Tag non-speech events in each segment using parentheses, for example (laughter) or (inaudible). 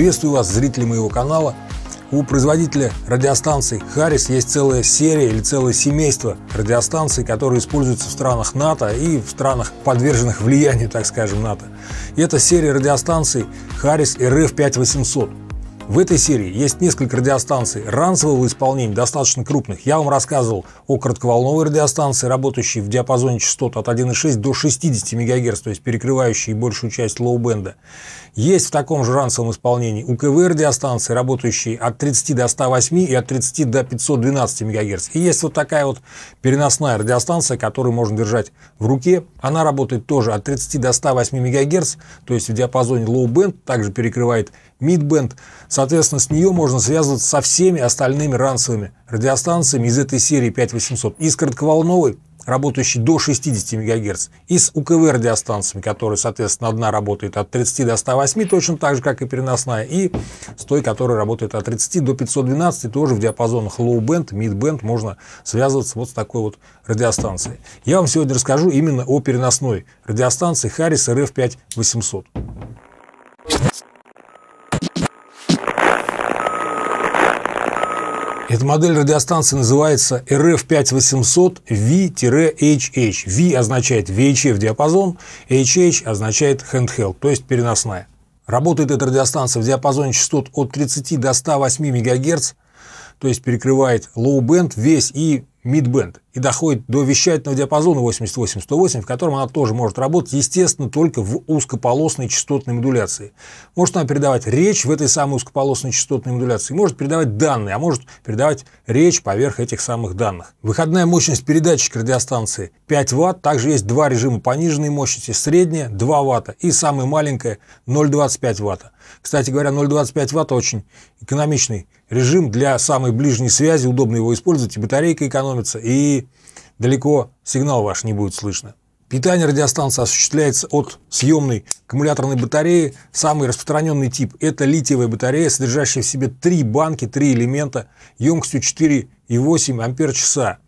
Приветствую вас, зрители моего канала. У производителя радиостанций Харрис есть целая серия или целое семейство радиостанций, которые используются в странах НАТО и в странах, подверженных влиянию, так скажем, НАТО. И это серия радиостанций Харрис РФ 5800. В этой серии есть несколько радиостанций ранцевого исполнения, достаточно крупных. Я вам рассказывал о коротковолновой радиостанции, работающей в диапазоне частот от 1,6 до 60 МГц, то есть перекрывающей большую часть лоу-бенда. Есть в таком же ранцевом исполнении УКВ радиостанции, работающие от 30 до 108 и от 30 до 512 МГц. И есть вот такая вот переносная радиостанция, которую можно держать в руке. Она работает тоже от 30 до 108 МГц, то есть в диапазоне лоу-бенд, также перекрывает Мидбенд. Соответственно, с нее можно связываться со всеми остальными ранцевыми радиостанциями из этой серии 5800. И с коротковолновой, работающей до 60 МГц, и с УКВ радиостанциями, которые, соответственно, одна работает от 30 до 108, точно так же, как и переносная, и с той, которая работает от 30 до 512, тоже в диапазонах low-band, mid-band можно связываться вот с такой вот радиостанцией. Я вам сегодня расскажу именно о переносной радиостанции Harris RF5800. Эта модель радиостанции называется RF5800 V-HH. V означает VHF-диапазон, HH означает handheld, то есть переносная. Работает эта радиостанция в диапазоне частот от 30 до 108 МГц, то есть перекрывает low band весь и мидбенд и доходит до вещательного диапазона 88-108, в котором она тоже может работать, естественно, только в узкополосной частотной модуляции. Может она передавать речь в этой самой узкополосной частотной модуляции, может передавать данные, а может передавать речь поверх этих самых данных. Выходная мощность передатчика радиостанции 5 Вт, также есть два режима пониженной мощности, средняя 2 Вт и самая маленькая 0,25 Вт. Кстати говоря, 0,25 ватт очень экономичный режим для самой ближней связи, удобно его использовать, и батарейка экономится, и далеко сигнал ваш не будет слышно. Питание радиостанции осуществляется от съемной аккумуляторной батареи. Самый распространенный тип – это литиевая батарея, содержащая в себе три банки, три элемента, емкостью 4,8 ампер-часа.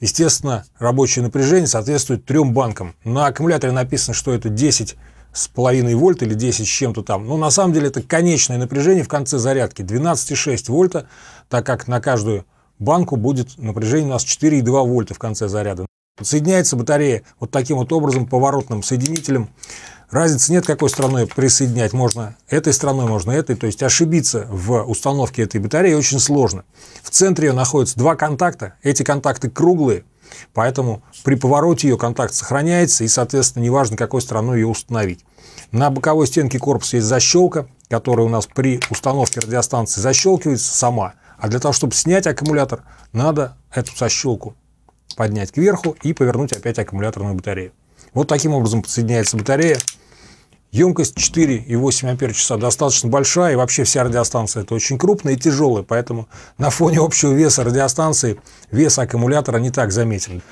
Естественно, рабочее напряжение соответствует трем банкам. На аккумуляторе написано, что это 10 с половиной вольт или 10 с чем-то там. Но ну, на самом деле это конечное напряжение в конце зарядки 12,6 вольта, так как на каждую банку будет напряжение у нас 4,2 вольта в конце заряда. Соединяется батарея вот таким вот образом, поворотным соединителем Разницы нет, какой страной присоединять можно этой страной, можно этой. То есть ошибиться в установке этой батареи очень сложно. В центре ее находятся два контакта. Эти контакты круглые, поэтому при повороте ее контакт сохраняется, и, соответственно, неважно, какой страной ее установить. На боковой стенке корпуса есть защелка, которая у нас при установке радиостанции защелкивается сама. А для того, чтобы снять аккумулятор, надо эту защелку поднять кверху и повернуть опять аккумуляторную батарею. Вот таким образом подсоединяется батарея. Емкость 4,8 ампер-часа достаточно большая, и вообще вся радиостанция это очень крупная и тяжелая, поэтому на фоне общего веса радиостанции вес аккумулятора не так заметен.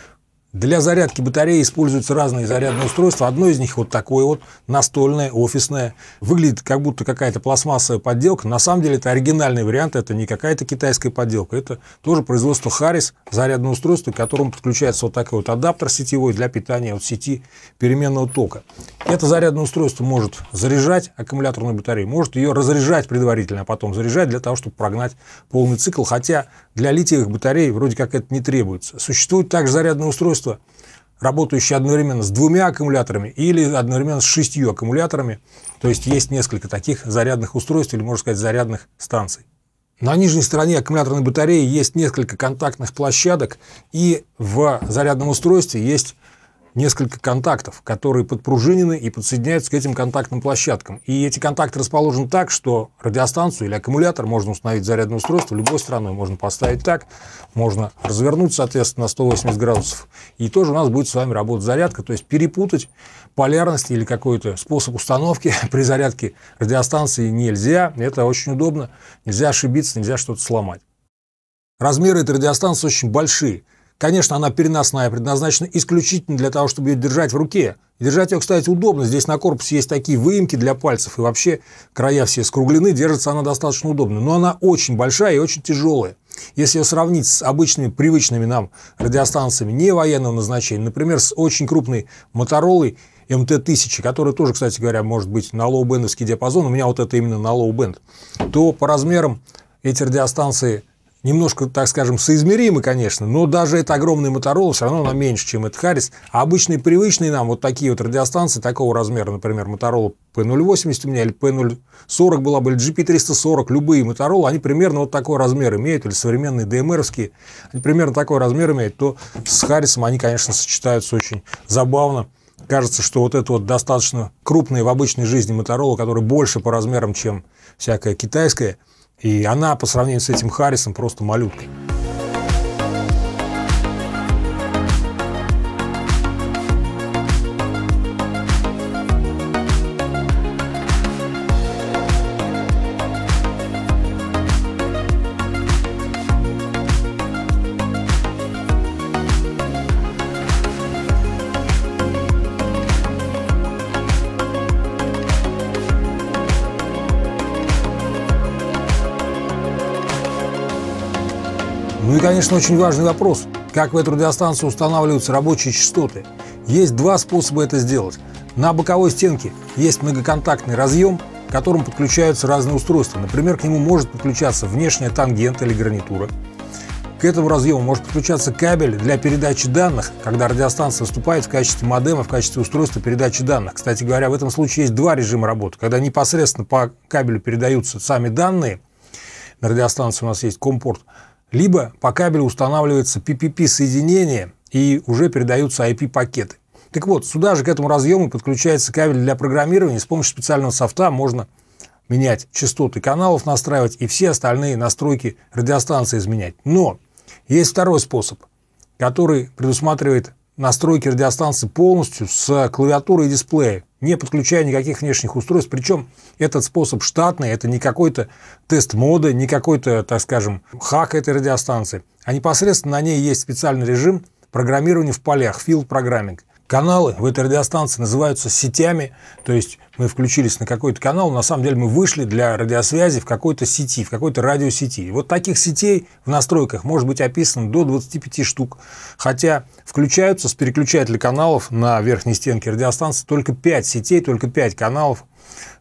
Для зарядки батареи используются разные зарядные устройства. Одно из них вот такое вот, настольное, офисное. Выглядит как будто какая-то пластмассовая подделка. На самом деле это оригинальный вариант, это не какая-то китайская подделка. Это тоже производство Харрис, зарядное устройство, к которому подключается вот такой вот адаптер сетевой для питания от сети переменного тока. Это зарядное устройство может заряжать аккумуляторную батарею, может ее разряжать предварительно, а потом заряжать для того, чтобы прогнать полный цикл. Хотя для литиевых батарей вроде как это не требуется. Существует также зарядное устройство, устройство, работающее одновременно с двумя аккумуляторами или одновременно с шестью аккумуляторами. То есть есть несколько таких зарядных устройств или, можно сказать, зарядных станций. На нижней стороне аккумуляторной батареи есть несколько контактных площадок, и в зарядном устройстве есть несколько контактов, которые подпружинены и подсоединяются к этим контактным площадкам. И эти контакты расположены так, что радиостанцию или аккумулятор можно установить зарядное устройство любой стороной. Можно поставить так, можно развернуть, соответственно, на 180 градусов. И тоже у нас будет с вами работать зарядка, то есть перепутать полярность или какой-то способ установки (laughs) при зарядке радиостанции нельзя. Это очень удобно. Нельзя ошибиться, нельзя что-то сломать. Размеры этой радиостанции очень большие. Конечно, она переносная, предназначена исключительно для того, чтобы ее держать в руке. Держать ее, кстати, удобно. Здесь на корпусе есть такие выемки для пальцев, и вообще края все скруглены, держится она достаточно удобно. Но она очень большая и очень тяжелая. Если ее сравнить с обычными привычными нам радиостанциями не военного назначения, например, с очень крупной Моторолой МТ-1000, которая тоже, кстати говоря, может быть на лоу-бендовский диапазон, у меня вот это именно на лоу-бенд, то по размерам эти радиостанции – немножко, так скажем, соизмеримы, конечно, но даже это огромный Моторола все равно она меньше, чем этот Харрис. А обычные привычные нам вот такие вот радиостанции такого размера, например, Моторола P080 у меня или P040 была бы, или GP340, любые Моторола, они примерно вот такой размер имеют, или современные DMR-овские, они примерно такой размер имеют, то с Харрисом они, конечно, сочетаются очень забавно. Кажется, что вот это вот достаточно крупные в обычной жизни Моторола, которая больше по размерам, чем всякая китайская – и она по сравнению с этим Харрисом просто малютка. конечно, очень важный вопрос. Как в эту радиостанцию устанавливаются рабочие частоты? Есть два способа это сделать. На боковой стенке есть многоконтактный разъем, к которому подключаются разные устройства. Например, к нему может подключаться внешняя тангента или гарнитура. К этому разъему может подключаться кабель для передачи данных, когда радиостанция выступает в качестве модема, в качестве устройства передачи данных. Кстати говоря, в этом случае есть два режима работы. Когда непосредственно по кабелю передаются сами данные, на радиостанции у нас есть компорт, либо по кабелю устанавливается PPP-соединение и уже передаются IP-пакеты. Так вот, сюда же к этому разъему подключается кабель для программирования. С помощью специального софта можно менять частоты каналов, настраивать и все остальные настройки радиостанции изменять. Но есть второй способ, который предусматривает настройки радиостанции полностью с клавиатурой и дисплея, не подключая никаких внешних устройств. Причем этот способ штатный, это не какой-то тест моды, не какой-то, так скажем, хак этой радиостанции. А непосредственно на ней есть специальный режим программирования в полях, field programming – Каналы в этой радиостанции называются сетями, то есть мы включились на какой-то канал, на самом деле мы вышли для радиосвязи в какой-то сети, в какой-то радиосети. вот таких сетей в настройках может быть описано до 25 штук, хотя включаются с переключателя каналов на верхней стенке радиостанции только 5 сетей, только 5 каналов.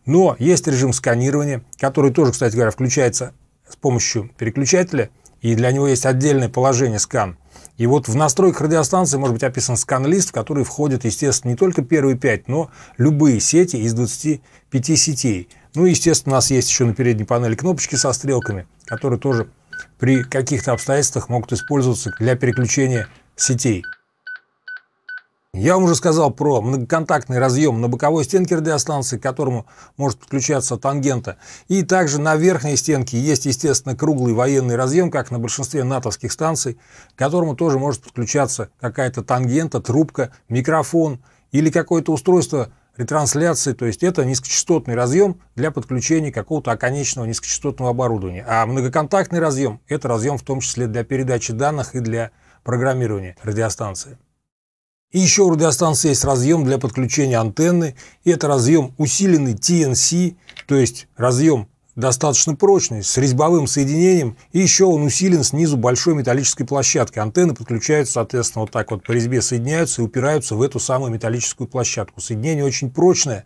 Но есть режим сканирования, который тоже, кстати говоря, включается с помощью переключателя, и для него есть отдельное положение скан. И вот в настройках радиостанции может быть описан скан-лист, в который входят, естественно, не только первые пять, но любые сети из 25 сетей. Ну и, естественно, у нас есть еще на передней панели кнопочки со стрелками, которые тоже при каких-то обстоятельствах могут использоваться для переключения сетей. Я вам уже сказал про многоконтактный разъем на боковой стенке радиостанции, к которому может подключаться тангента. И также на верхней стенке есть, естественно, круглый военный разъем, как на большинстве натовских станций, к которому тоже может подключаться какая-то тангента, трубка, микрофон или какое-то устройство ретрансляции. То есть это низкочастотный разъем для подключения какого-то оконечного низкочастотного оборудования. А многоконтактный разъем – это разъем в том числе для передачи данных и для программирования радиостанции. И еще у радиостанции есть разъем для подключения антенны. И это разъем усиленный TNC, то есть разъем достаточно прочный, с резьбовым соединением, и еще он усилен снизу большой металлической площадкой. Антенны подключаются, соответственно, вот так вот по резьбе соединяются и упираются в эту самую металлическую площадку. Соединение очень прочное,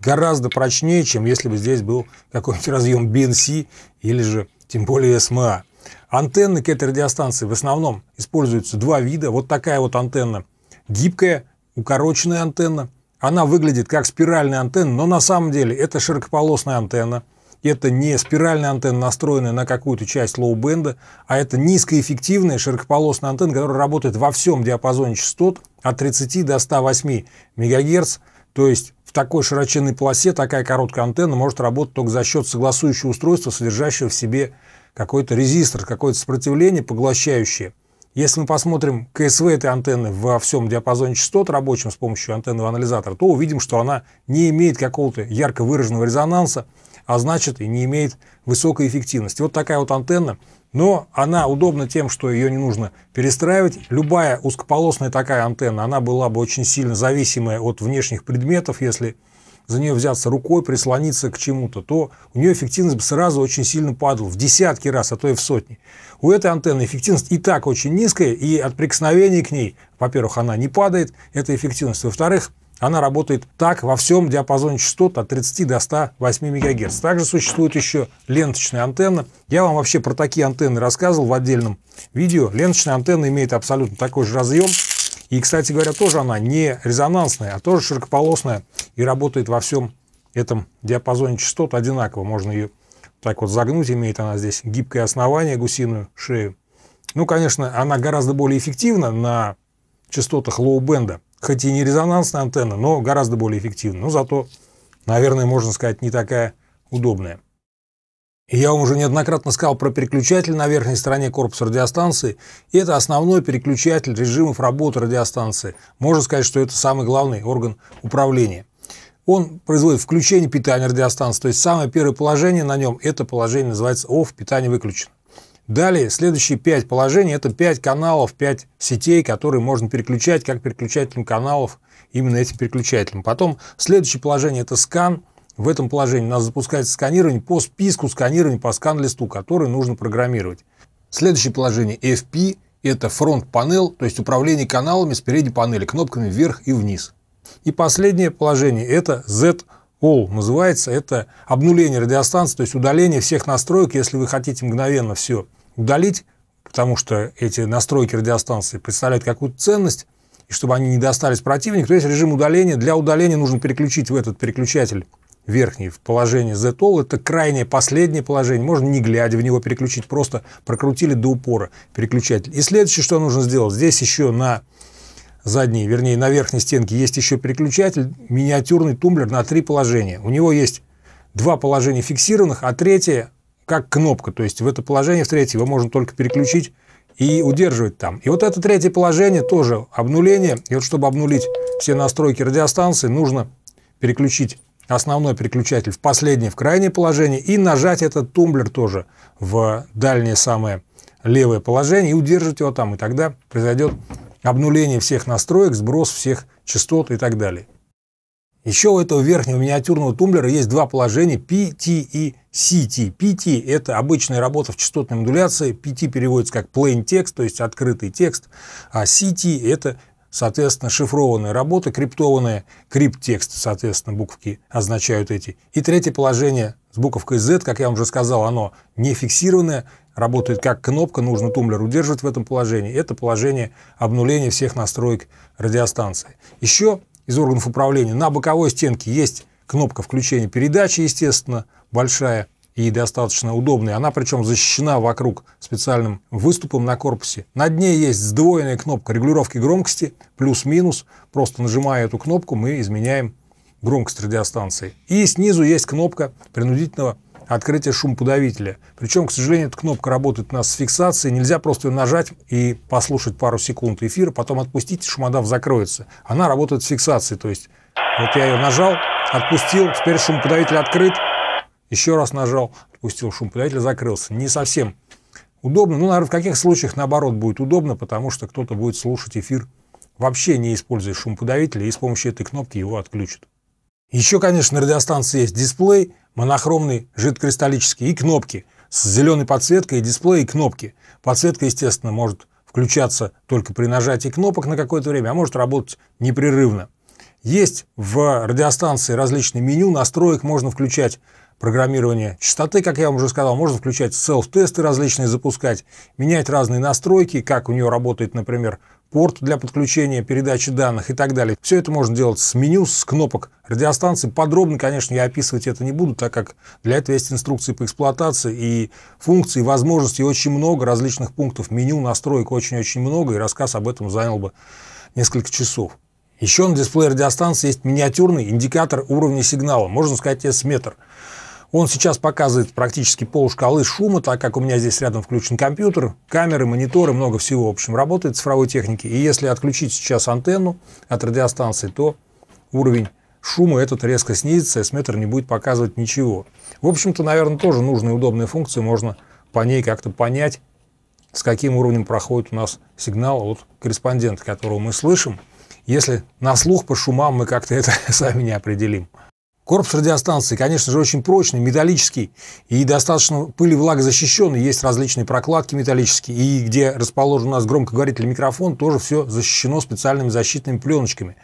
гораздо прочнее, чем если бы здесь был какой-нибудь разъем BNC или же тем более SMA. А. Антенны к этой радиостанции в основном используются два вида. Вот такая вот антенна – гибкая, укороченная антенна. Она выглядит как спиральная антенна, но на самом деле это широкополосная антенна. Это не спиральная антенна, настроенная на какую-то часть лоу-бенда, а это низкоэффективная широкополосная антенна, которая работает во всем диапазоне частот от 30 до 108 МГц. То есть в такой широченной полосе такая короткая антенна может работать только за счет согласующего устройства, содержащего в себе какой-то резистор, какое-то сопротивление поглощающее – если мы посмотрим КСВ этой антенны во всем диапазоне частот рабочим с помощью антенного анализатора, то увидим, что она не имеет какого-то ярко выраженного резонанса, а значит и не имеет высокой эффективности. Вот такая вот антенна, но она удобна тем, что ее не нужно перестраивать. Любая узкополосная такая антенна, она была бы очень сильно зависимая от внешних предметов, если за нее взяться рукой, прислониться к чему-то, то у нее эффективность бы сразу очень сильно падала, в десятки раз, а то и в сотни. У этой антенны эффективность и так очень низкая, и от прикосновений к ней, во-первых, она не падает, это эффективность. Во-вторых, она работает так во всем диапазоне частот от 30 до 108 МГц. Также существует еще ленточная антенна. Я вам вообще про такие антенны рассказывал в отдельном видео. Ленточная антенна имеет абсолютно такой же разъем. И, кстати говоря, тоже она не резонансная, а тоже широкополосная и работает во всем этом диапазоне частот одинаково. Можно ее так вот загнуть, имеет она здесь гибкое основание, гусиную шею. Ну, конечно, она гораздо более эффективна на частотах лоу-бенда, хоть и не резонансная антенна, но гораздо более эффективна, но зато, наверное, можно сказать, не такая удобная. я вам уже неоднократно сказал про переключатель на верхней стороне корпуса радиостанции. И это основной переключатель режимов работы радиостанции. Можно сказать, что это самый главный орган управления он производит включение питания радиостанции. То есть самое первое положение на нем, это положение называется OFF, питание выключено. Далее, следующие пять положений, это пять каналов, пять сетей, которые можно переключать, как переключателем каналов, именно этим переключателем. Потом, следующее положение, это скан. В этом положении у нас запускается сканирование по списку сканирования по скан-листу, который нужно программировать. Следующее положение FP, это фронт-панел, то есть управление каналами с передней панели, кнопками вверх и вниз. И последнее положение – это Z All называется, это обнуление радиостанции, то есть удаление всех настроек, если вы хотите мгновенно все удалить, потому что эти настройки радиостанции представляют какую-то ценность, и чтобы они не достались противнику, то есть режим удаления. Для удаления нужно переключить в этот переключатель верхний в положение z это крайнее последнее положение, можно не глядя в него переключить, просто прокрутили до упора переключатель. И следующее, что нужно сделать, здесь еще на задней, вернее, на верхней стенке есть еще переключатель, миниатюрный тумблер на три положения. У него есть два положения фиксированных, а третье как кнопка. То есть в это положение, в третье его можно только переключить и удерживать там. И вот это третье положение тоже обнуление. И вот чтобы обнулить все настройки радиостанции, нужно переключить основной переключатель в последнее, в крайнее положение и нажать этот тумблер тоже в дальнее самое левое положение и удерживать его там. И тогда произойдет обнуление всех настроек, сброс всех частот и так далее. Еще у этого верхнего миниатюрного тумблера есть два положения PT и CT. PT – это обычная работа в частотной модуляции, PT переводится как plain text, то есть открытый текст, а CT – это, соответственно, шифрованная работа, криптованная, крипт текст, соответственно, буковки означают эти. И третье положение с буковкой Z, как я вам уже сказал, оно не фиксированное, работает как кнопка, нужно тумблер удерживать в этом положении. Это положение обнуления всех настроек радиостанции. Еще из органов управления на боковой стенке есть кнопка включения передачи, естественно, большая и достаточно удобная. Она причем защищена вокруг специальным выступом на корпусе. Над ней есть сдвоенная кнопка регулировки громкости, плюс-минус. Просто нажимая эту кнопку, мы изменяем громкость радиостанции. И снизу есть кнопка принудительного открытия шумоподавителя. Причем, к сожалению, эта кнопка работает у нас с фиксацией. Нельзя просто ее нажать и послушать пару секунд эфира, потом отпустить, шумодав закроется. Она работает с фиксацией. То есть вот я ее нажал, отпустил, теперь шумоподавитель открыт. Еще раз нажал, отпустил, шумоподавитель закрылся. Не совсем удобно. Ну, наверное, в каких случаях, наоборот, будет удобно, потому что кто-то будет слушать эфир, вообще не используя шумоподавителя, и с помощью этой кнопки его отключат. Еще, конечно, на радиостанции есть дисплей, монохромный, жидкристаллический, и кнопки с зеленой подсветкой, и дисплей, и кнопки. Подсветка, естественно, может включаться только при нажатии кнопок на какое-то время, а может работать непрерывно. Есть в радиостанции различные меню, настроек можно включать программирование частоты, как я вам уже сказал, можно включать селф-тесты различные, запускать, менять разные настройки, как у нее работает, например, порт для подключения, передачи данных и так далее. Все это можно делать с меню, с кнопок радиостанции. Подробно, конечно, я описывать это не буду, так как для этого есть инструкции по эксплуатации и функции, возможностей очень много, различных пунктов меню, настроек очень-очень много, и рассказ об этом занял бы несколько часов. Еще на дисплее радиостанции есть миниатюрный индикатор уровня сигнала, можно сказать, S-метр. Он сейчас показывает практически пол шкалы шума, так как у меня здесь рядом включен компьютер, камеры, мониторы, много всего. В общем, работает цифровой техники. И если отключить сейчас антенну от радиостанции, то уровень шума этот резко снизится, и сметр не будет показывать ничего. В общем-то, наверное, тоже нужные удобные функции Можно по ней как-то понять, с каким уровнем проходит у нас сигнал от корреспондента, которого мы слышим, если на слух по шумам мы как-то это (laughs) сами не определим. Корпус радиостанции, конечно же, очень прочный, металлический и достаточно пыли влагозащищенный. Есть различные прокладки металлические, и где расположен у нас громкоговоритель микрофон, тоже все защищено специальными защитными пленочками.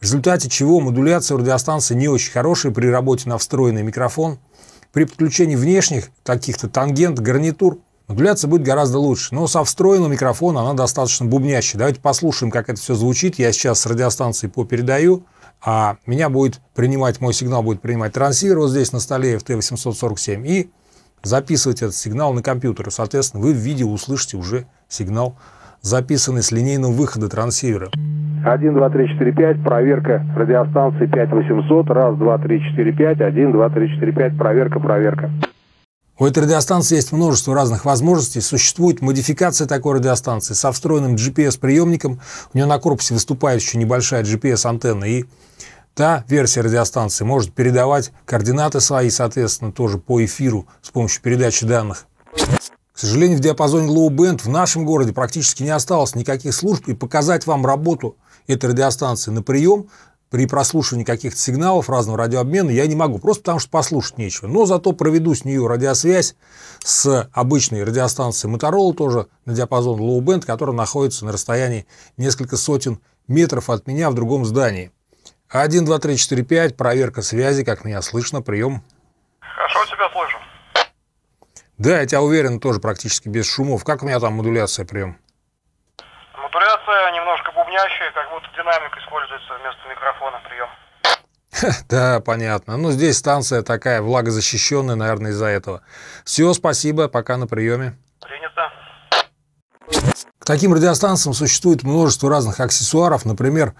В результате чего модуляция радиостанции не очень хорошая при работе на встроенный микрофон. При подключении внешних каких-то тангент, гарнитур, модуляция будет гораздо лучше. Но со встроенным микрофоном она достаточно бубнящая. Давайте послушаем, как это все звучит. Я сейчас с радиостанции попередаю. передаю а меня будет принимать, мой сигнал будет принимать трансивер вот здесь на столе FT847 и записывать этот сигнал на компьютер. Соответственно, вы в видео услышите уже сигнал, записанный с линейного выхода трансивера. 1, 2, 3, 4, 5, проверка радиостанции 5800, раз, 2, 3, 4, 5, 1, 2, 3, 4, 5, проверка, проверка. У этой радиостанции есть множество разных возможностей. Существует модификация такой радиостанции со встроенным GPS-приемником. У нее на корпусе выступает еще небольшая GPS-антенна. И Та версия радиостанции может передавать координаты свои, соответственно, тоже по эфиру с помощью передачи данных. К сожалению, в диапазоне Low Band в нашем городе практически не осталось никаких служб, и показать вам работу этой радиостанции на прием при прослушивании каких-то сигналов разного радиообмена я не могу, просто потому что послушать нечего. Но зато проведу с нее радиосвязь с обычной радиостанцией Motorola тоже на диапазон Low Band, которая находится на расстоянии несколько сотен метров от меня в другом здании. 1, 2, 3, 4, 5, проверка связи, как меня слышно, прием. Хорошо тебя слышу. Да, я тебя уверен, тоже практически без шумов. Как у меня там модуляция прием? Модуляция немножко бубнящая, как будто динамик используется вместо микрофона прием. Да, понятно. Ну, здесь станция такая влагозащищенная, наверное, из-за этого. Все, спасибо, пока на приеме. Таким радиостанциям существует множество разных аксессуаров, например,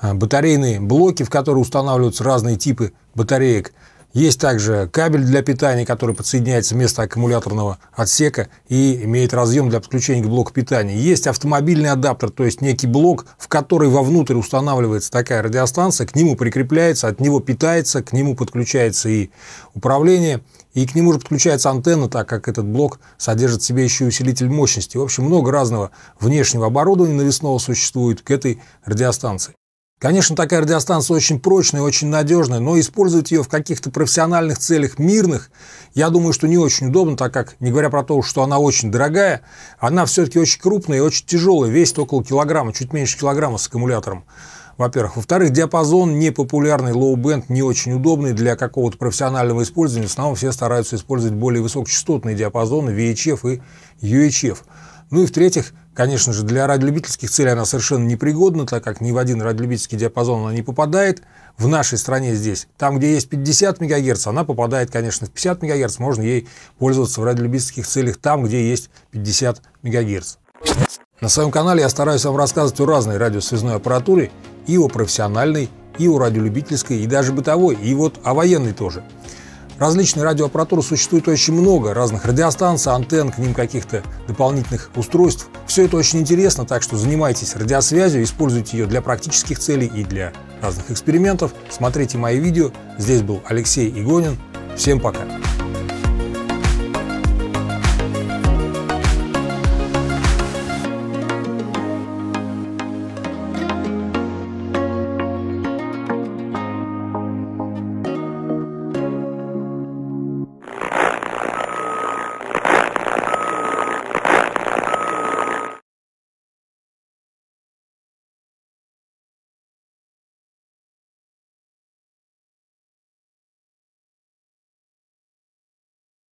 э, батарейные блоки, в которые устанавливаются разные типы батареек – есть также кабель для питания, который подсоединяется вместо аккумуляторного отсека и имеет разъем для подключения к блоку питания. Есть автомобильный адаптер, то есть некий блок, в который вовнутрь устанавливается такая радиостанция, к нему прикрепляется, от него питается, к нему подключается и управление, и к нему же подключается антенна, так как этот блок содержит в себе еще усилитель мощности. В общем, много разного внешнего оборудования навесного существует к этой радиостанции. Конечно, такая радиостанция очень прочная, очень надежная, но использовать ее в каких-то профессиональных целях, мирных, я думаю, что не очень удобно, так как, не говоря про то, что она очень дорогая, она все-таки очень крупная и очень тяжелая, весит около килограмма, чуть меньше килограмма с аккумулятором. Во-первых. Во-вторых, диапазон непопулярный, лоу-бенд не очень удобный для какого-то профессионального использования. В основном все стараются использовать более высокочастотные диапазоны VHF и UHF. Ну и в-третьих, Конечно же, для радиолюбительских целей она совершенно непригодна, так как ни в один радиолюбительский диапазон она не попадает. В нашей стране здесь, там, где есть 50 МГц, она попадает, конечно, в 50 МГц. Можно ей пользоваться в радиолюбительских целях там, где есть 50 МГц. На своем канале я стараюсь вам рассказывать о разной радиосвязной аппаратуре, и о профессиональной, и о радиолюбительской, и даже бытовой, и вот о военной тоже. Различной радиоаппаратуры существует очень много, разных радиостанций, антенн, к ним каких-то дополнительных устройств. Все это очень интересно, так что занимайтесь радиосвязью, используйте ее для практических целей и для разных экспериментов. Смотрите мои видео. Здесь был Алексей Игонин. Всем пока!